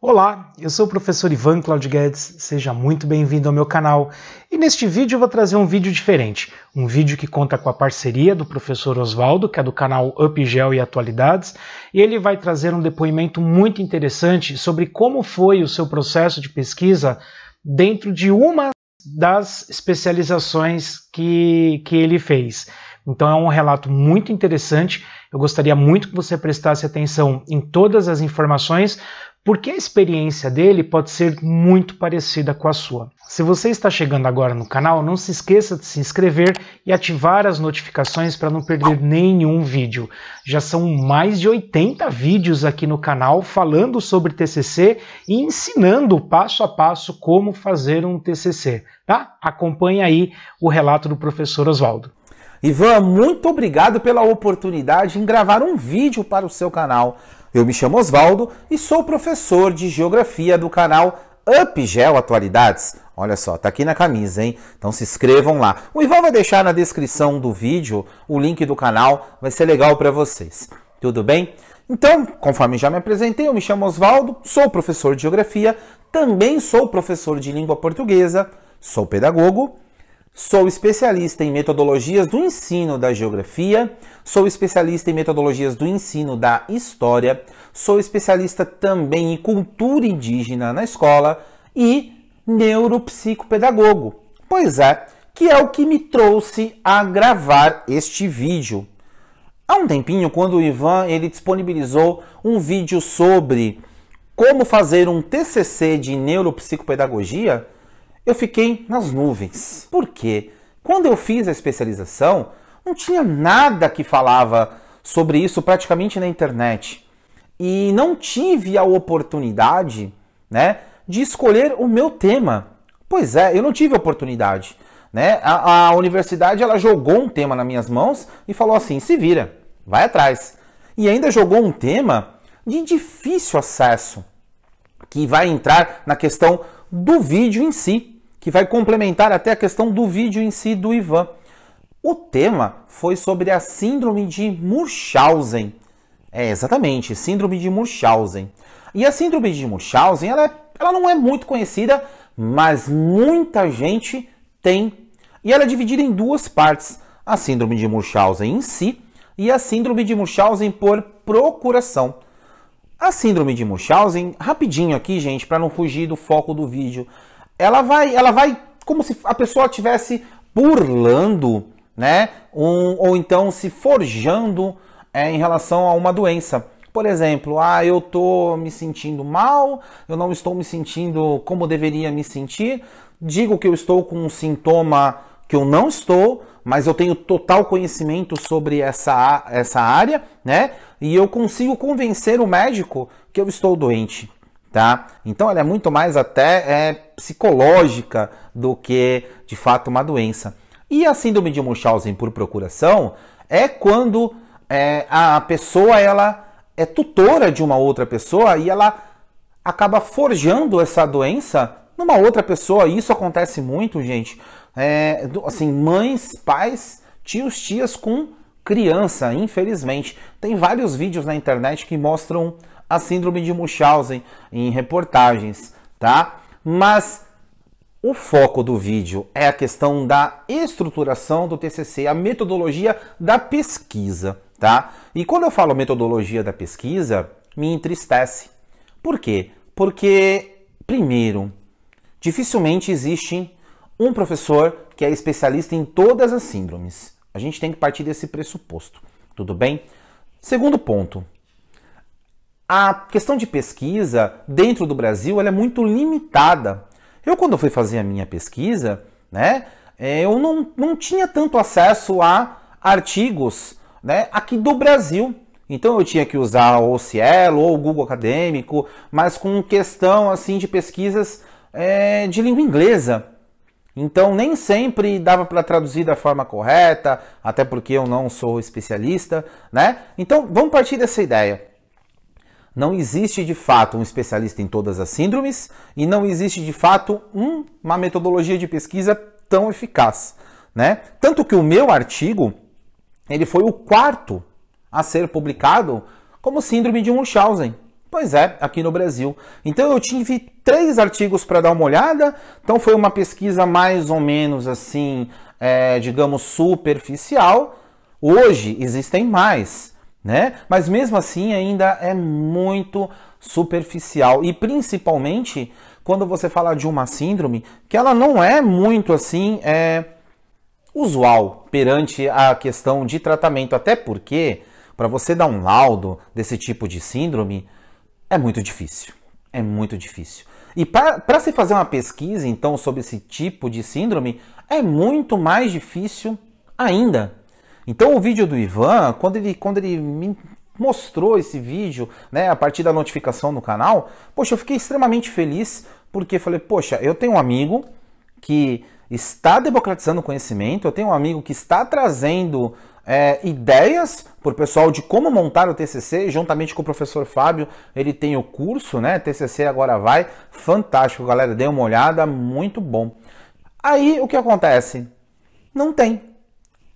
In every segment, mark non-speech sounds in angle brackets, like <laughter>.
Olá, eu sou o professor Ivan Claudio Guedes, seja muito bem-vindo ao meu canal. E neste vídeo eu vou trazer um vídeo diferente, um vídeo que conta com a parceria do professor Oswaldo, que é do canal UpGel e Atualidades, e ele vai trazer um depoimento muito interessante sobre como foi o seu processo de pesquisa dentro de uma das especializações que, que ele fez. Então é um relato muito interessante. Eu gostaria muito que você prestasse atenção em todas as informações, porque a experiência dele pode ser muito parecida com a sua. Se você está chegando agora no canal, não se esqueça de se inscrever e ativar as notificações para não perder nenhum vídeo. Já são mais de 80 vídeos aqui no canal falando sobre TCC e ensinando passo a passo como fazer um TCC, tá? Acompanhe aí o relato do professor Oswaldo. Ivan, muito obrigado pela oportunidade em gravar um vídeo para o seu canal. Eu me chamo Oswaldo e sou professor de Geografia do canal UpGel Atualidades. Olha só, tá aqui na camisa, hein? Então se inscrevam lá. O Ivan vai deixar na descrição do vídeo o link do canal, vai ser legal para vocês. Tudo bem? Então, conforme já me apresentei, eu me chamo Oswaldo, sou professor de Geografia, também sou professor de Língua Portuguesa, sou pedagogo Sou especialista em metodologias do ensino da geografia, sou especialista em metodologias do ensino da história, sou especialista também em cultura indígena na escola e neuropsicopedagogo. Pois é, que é o que me trouxe a gravar este vídeo. Há um tempinho, quando o Ivan ele disponibilizou um vídeo sobre como fazer um TCC de neuropsicopedagogia, eu fiquei nas nuvens. Por quê? Quando eu fiz a especialização, não tinha nada que falava sobre isso praticamente na internet. E não tive a oportunidade, né, de escolher o meu tema. Pois é, eu não tive oportunidade, né? A, a universidade ela jogou um tema nas minhas mãos e falou assim: "Se vira, vai atrás". E ainda jogou um tema de difícil acesso, que vai entrar na questão do vídeo em si que vai complementar até a questão do vídeo em si do Ivan. O tema foi sobre a síndrome de Munchausen. É, exatamente, síndrome de Munchausen. E a síndrome de Munchausen, ela, é, ela não é muito conhecida, mas muita gente tem. E ela é dividida em duas partes: a síndrome de Munchausen em si e a síndrome de Munchausen por procuração. A síndrome de Munchausen, rapidinho aqui, gente, para não fugir do foco do vídeo, ela vai, ela vai como se a pessoa estivesse burlando, né? Um, ou então se forjando é, em relação a uma doença. Por exemplo, ah, eu tô me sentindo mal, eu não estou me sentindo como deveria me sentir, digo que eu estou com um sintoma que eu não estou, mas eu tenho total conhecimento sobre essa, essa área, né? E eu consigo convencer o médico que eu estou doente tá? Então ela é muito mais até é, psicológica do que de fato uma doença. E a síndrome de Munchausen por procuração é quando é, a pessoa ela é tutora de uma outra pessoa e ela acaba forjando essa doença numa outra pessoa. isso acontece muito, gente. É, assim, mães, pais, tios, tias com criança, infelizmente. Tem vários vídeos na internet que mostram a síndrome de Munchausen em reportagens, tá? Mas o foco do vídeo é a questão da estruturação do TCC, a metodologia da pesquisa, tá? E quando eu falo metodologia da pesquisa, me entristece. Por quê? Porque, primeiro, dificilmente existe um professor que é especialista em todas as síndromes. A gente tem que partir desse pressuposto, tudo bem? Segundo ponto, a questão de pesquisa dentro do Brasil é muito limitada. Eu, quando fui fazer a minha pesquisa, né, é, eu não, não tinha tanto acesso a artigos né, aqui do Brasil. Então eu tinha que usar o Cielo ou o Google Acadêmico, mas com questão assim de pesquisas é, de língua inglesa. Então nem sempre dava para traduzir da forma correta, até porque eu não sou especialista, né? Então vamos partir dessa ideia. Não existe de fato um especialista em todas as síndromes e não existe de fato um, uma metodologia de pesquisa tão eficaz, né? Tanto que o meu artigo ele foi o quarto a ser publicado como síndrome de Munchausen. Pois é, aqui no Brasil. Então eu tive três artigos para dar uma olhada. Então foi uma pesquisa mais ou menos assim, é, digamos, superficial. Hoje existem mais né? Mas mesmo assim ainda é muito superficial e principalmente quando você fala de uma síndrome que ela não é muito assim é usual perante a questão de tratamento, até porque para você dar um laudo desse tipo de síndrome é muito difícil. É muito difícil. E para se fazer uma pesquisa, então, sobre esse tipo de síndrome, é muito mais difícil ainda. Então o vídeo do Ivan, quando ele, quando ele me mostrou esse vídeo, né, a partir da notificação no canal, poxa, eu fiquei extremamente feliz porque falei, poxa, eu tenho um amigo que está democratizando conhecimento, eu tenho um amigo que está trazendo é, ideias para o pessoal de como montar o TCC, juntamente com o professor Fábio, ele tem o curso, né? TCC agora vai, fantástico, galera, dê uma olhada, muito bom. Aí o que acontece? Não tem.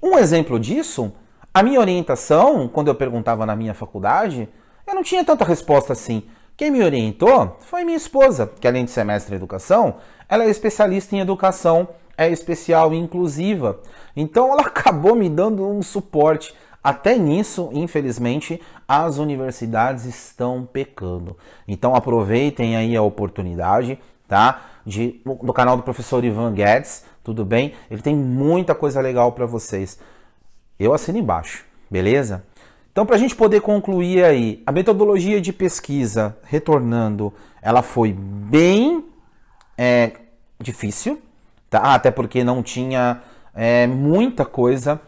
Um exemplo disso, a minha orientação, quando eu perguntava na minha faculdade, eu não tinha tanta resposta assim. Quem me orientou foi minha esposa, que além de ser mestre em educação, ela é especialista em educação é especial e inclusiva. Então ela <laughs> acabou me dando um suporte. Até nisso, infelizmente, as universidades estão pecando. Então aproveitem aí a oportunidade, tá? De, do canal do professor Ivan Guedes, tudo bem? Ele tem muita coisa legal para vocês. Eu assino embaixo, beleza? Então, para a gente poder concluir aí, a metodologia de pesquisa, retornando, ela foi bem é, difícil, tá? até porque não tinha é, muita coisa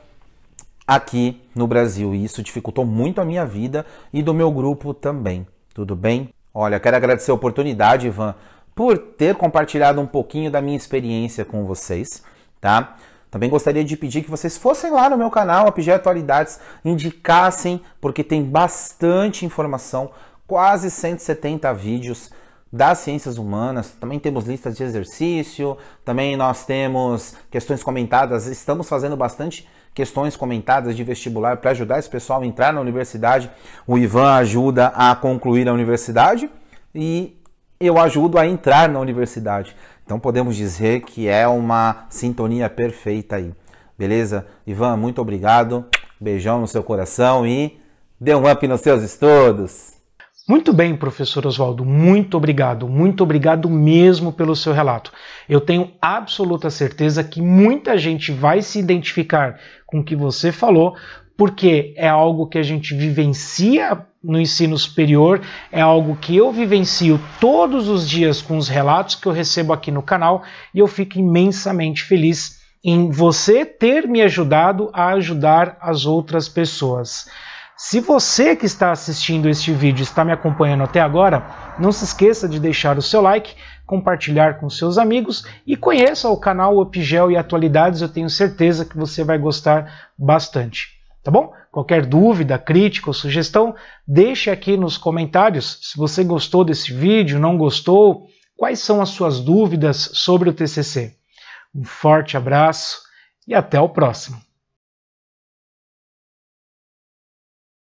aqui no Brasil. E isso dificultou muito a minha vida e do meu grupo também. Tudo bem? Olha, quero agradecer a oportunidade, Ivan, por ter compartilhado um pouquinho da minha experiência com vocês, tá? Também gostaria de pedir que vocês fossem lá no meu canal, APG Atualidades, indicassem, porque tem bastante informação, quase 170 vídeos das ciências humanas. Também temos listas de exercício, também nós temos questões comentadas, estamos fazendo bastante questões comentadas de vestibular para ajudar esse pessoal a entrar na universidade. O Ivan ajuda a concluir a universidade e eu ajudo a entrar na universidade. Então podemos dizer que é uma sintonia perfeita aí. Beleza? Ivan, muito obrigado. Beijão no seu coração e dê um up nos seus estudos. Muito bem, professor Oswaldo, muito obrigado, muito obrigado mesmo pelo seu relato. Eu tenho absoluta certeza que muita gente vai se identificar com o que você falou, porque é algo que a gente vivencia no ensino superior, é algo que eu vivencio todos os dias com os relatos que eu recebo aqui no canal e eu fico imensamente feliz em você ter me ajudado a ajudar as outras pessoas. Se você que está assistindo este vídeo está me acompanhando até agora, não se esqueça de deixar o seu like, compartilhar com seus amigos e conheça o canal Opgel e Atualidades, eu tenho certeza que você vai gostar bastante tá bom? Qualquer dúvida, crítica ou sugestão, deixe aqui nos comentários se você gostou desse vídeo, não gostou, quais são as suas dúvidas sobre o TCC. Um forte abraço e até o próximo.